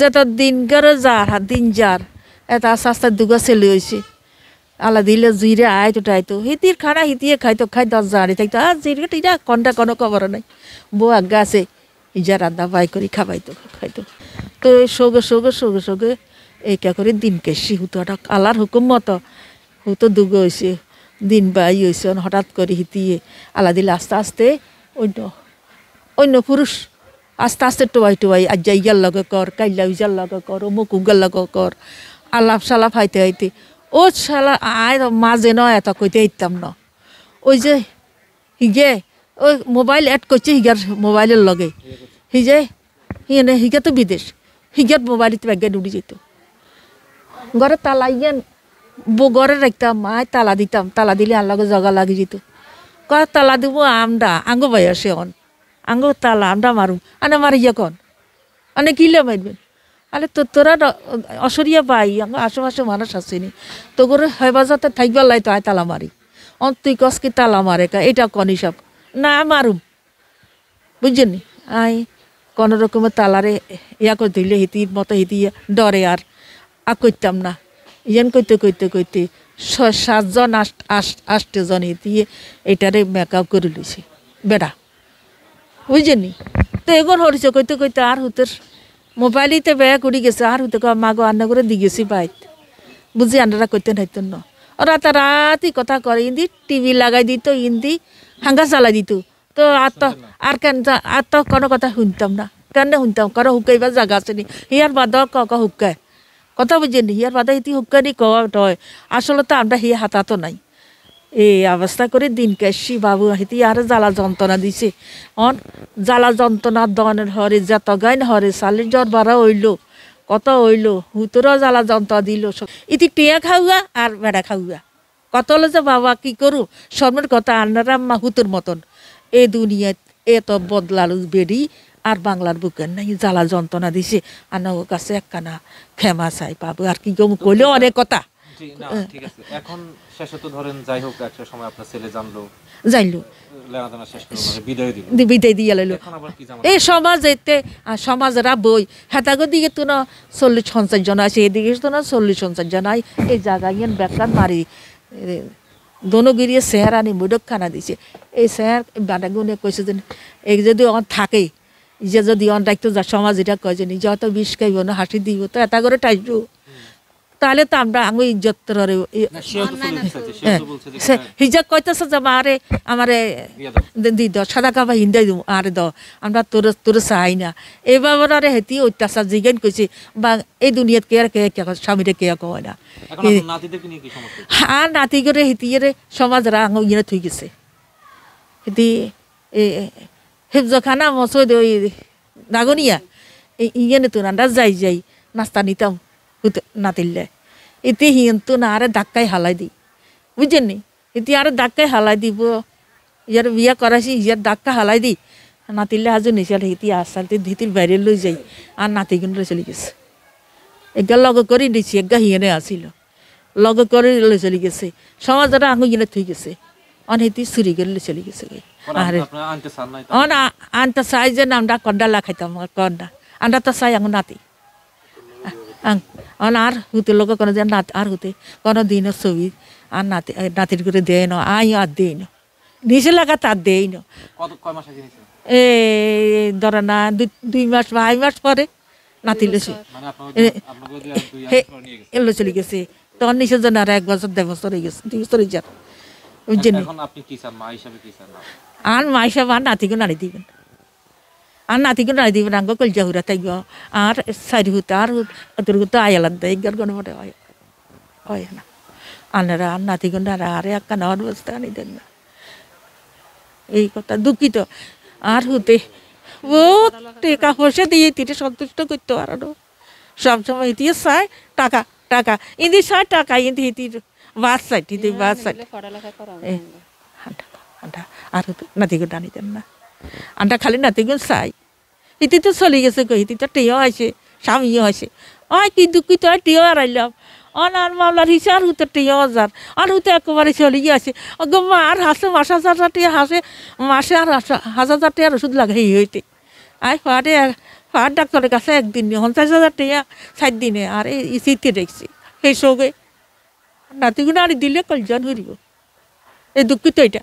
যেটা দিন গড়ে যার হাত দিন যার এটা আস্তে আস্তে দুগা ছেলে হয়েছে আলা দিলে জিরে আইতো টাইতো হিতির খানা হিতিয়ে খাইতো খাই দশ জানি থাকতো আর জিরে টিরা কনটা কোনো খবর নাই বউ আজ্ঞা আছে ইজা রান্না বাই করি খাবাইতো খাইতো তো সঙ্গে সঙ্গে সঙ্গে সঙ্গে এইটা করে দিন কেসি হুতোটা আলার হুকুম মতো হুতো দুগ হয়েছে দিন বাই হয়েছে হঠাৎ করে হিতিয়ে আলা দিলে আস্তে আস্তে অন্য অন্য পুরুষ আস্তে আস্তে টোয়াই আজ যাই ইয়ার লগে কর কাইলা ইজার লগে কর অমুক উগার লগে কর আলাপ সালাপ হাইতে হাইতে ও সালা আয় মাঝে ন এত কইতে হইতাম ন ওই যে হিগে ওই মোবাইল অ্যাড করছে হিগার মোবাইলের লগে হিজে হিনে হিগে তো বিদেশ মোবাইল তো ব্যাগে ডুবি যেত ঘরে তালা ইয়ে বো ঘরে রাখতাম মায় তালা দিতাম তালা দিলে আর লগে জগা লাগি যেত কয় তালা দিব আমরা আঙ্গো বয়সে অন আঙ্গ তালা আমরা মারু আনে মারি যখন আনে কিলে মারবেন আরে তো তোরা অসরিয়া পাই আমার আশেপাশে মানুষ আসেনি তো করে হেবা যাতে থাকবার লাই তো আয় তালা মারি অন তুই কস কি তালা মারে কা এটা কন হিসাব না মারুম বুঝছেন আই কোনো রকমের তালারে ইয়া করে ধরলে হিতির মতো হিতি ডরে আর আর করতাম না ইয়ান করতে করতে করতে ছয় সাতজন আষ্ট আট আষ্টজন হিতিয়ে এটারে মেকআপ করে লইছে বেড়া বুঝলি তো এগোর হরিছ কইতে কইতে আর হুতের মোবাইলই তো ব্যয় করি গেছে আর হুতে মাগো আন্না করে দি গেছি বাইত বুঝি আন্ডারা কইতে নাইতেন ন ওরা তা রাতই কথা করে ইন্দি টিভি লাগাই দিত ইন্দি হাঙ্গা চালাই দিত তো আত আর কেন আত কোনো কথা শুনতাম না কেন শুনতাম কারো হুকাইবার জায়গা আছে নি হিয়ার বাদ কক হুকায় কথা বুঝিনি হিয়ার বাদা ইতি হুকানি কয় আসলে তো আমরা হিয়া হাতাতো নাই এই অবস্থা করে দিন কাশি বাবু হেঁতি আর জ্বালা যন্ত্রণা দিছে অন জ্বালা যন্ত্রণা দনের হরে যত গাইন হরে সালে জ্বর বারা হইলো কত হইলো হুতর জ্বালা যন্ত্রণা দিল ইতি টিয়া খাওয়া আর বেড়া খাওয়া কত হলো যে বাবা কি করু শর্মের কথা আন্নারা মা হুতুর মতন এ দুনিয়ায় এত বদলালু বেড়ি আর বাংলার বুকের নাই জ্বালা যন্ত্রণা দিছে আর কাছে একখানা খেমা চাই পাবো আর কি কইলেও অনেক কথা এখন তো ধরেন যাই হোক একটা সময় আপনার ছেলে জানলো জানলো মানে এই সমাজ এতে হ্যাঁ, এই চেহারা নি মুডক খানা দিছে এই চেহার বাদাগুনে কৈছে যে এই যদি অন থাকে যে যদি অন রাখতো সমাজ এটা কয় যে নিজে অত বিষ খাইব না হাসি দিব তো এটা করে টাইপ তাহলে তো আমরা আঙু ইজ্জত রে হিজাক কইতেছে যে আমারে আমারে দি দ সাদা কাবা হিন্দাই দিব আরে দ আমরা তোর তোর চাই না এবার আরে হেতি অত্যাচার জিজ্ঞেন কইছি বা এই দুনিয়াত কে আর কে কে স্বামীরে কে কয় না হ্যাঁ, আর নাতি করে হিতিয়ে সমাজ রা আঙুল ইয়ে থই গেছে হেতি হিফজখানা মসজিদ নাগনিয়া ইয়ে তো রান্ডা যাই যাই নাস্তা নিতাম না দিলে এতে হিন্তু না আরে ধাক্কায় হালাই দিই বুঝছেন নি এতে আরে ধাক্কায় হালাই দিব ইয়ার বিয়া করাইছি ইয়ার ধাক্কা হালাই দিই নাতিলে আজও নিচাল হিতি আসালতে ধীতির বাইরে লই যাই আর নাতি কিন্তু চলে গেছে একগা লগ করে নিছি একগা হিয়েনে আসিল লগ করে লই চলে গেছে সমাজটা আঙু গিনে থুই গেছে হেঁতি চুরি করে চলে গেছে আরে আনতে চাই যে নামটা কন্ডা লাখাইতাম কন্ডা আন্ডা তো চাই আঙু নাতি অন আর হুতে লোক কোনো যে নাতি আর হুতে কোনো দিন ছবি আর নাতি নাতির করে দেয় না আই আর দেই না নিচে লাগা তার দেই না এ ধর না দুই মাস বা আড়াই মাস পরে নাতি লেছে মানে এলো চলে গেছে তখন নিচে জন্য আর এক বছর দেড় বছর হয়ে গেছে দুই বছর হয়ে যান আর মা হিসাবে আর নাতিকে নাড়ি দিবেন আর না নাই দিব নাঙ্গ কলজা হুরা তাইগ আর সারি হুতা আর দুর্গুতা আয়ালান তাই গর গণ মোটে হয় না আনারা আর নাতিকে আর আরে আক্কা নেওয়ার বস্তা আনি দেন না এই কথা দুঃখিত আর হুতে ও টেকা হসে দিয়ে তিটে সন্তুষ্ট করতে পারো সবসময় ইতিয়ে সায় টাকা টাকা ইন্দি সায় টাকা ইন্দি ইতি বাস সাইট ইতি বাস সাইট আর নাতিগুন আনি দেন না আন্ডা খালি নাতিগুন চাই ইতি তো চলি গেছে কই তো টেও আছে স্বামীও আছে অয় কি দুঃখিত হয় টেও হারাইলাম অনার মামলার হিসে আর হুতো টেও হাজার আর হুতো একেবারে চলি গিয়েছে গো আর হাসে মাস হাজার টাকা হাসে মাসে আর হাজার হাজার টাকার ওষুধ লাগে এই হইতে আই ফাটে আর ডাক্তারের কাছে একদিন নিয়ে পঞ্চাশ হাজার টাকা সাত দিনে আর এই সিটি দেখছি সেই সৌগে নাতিগুলো আর দিলে কলজন হইব এই দুঃখিত এটা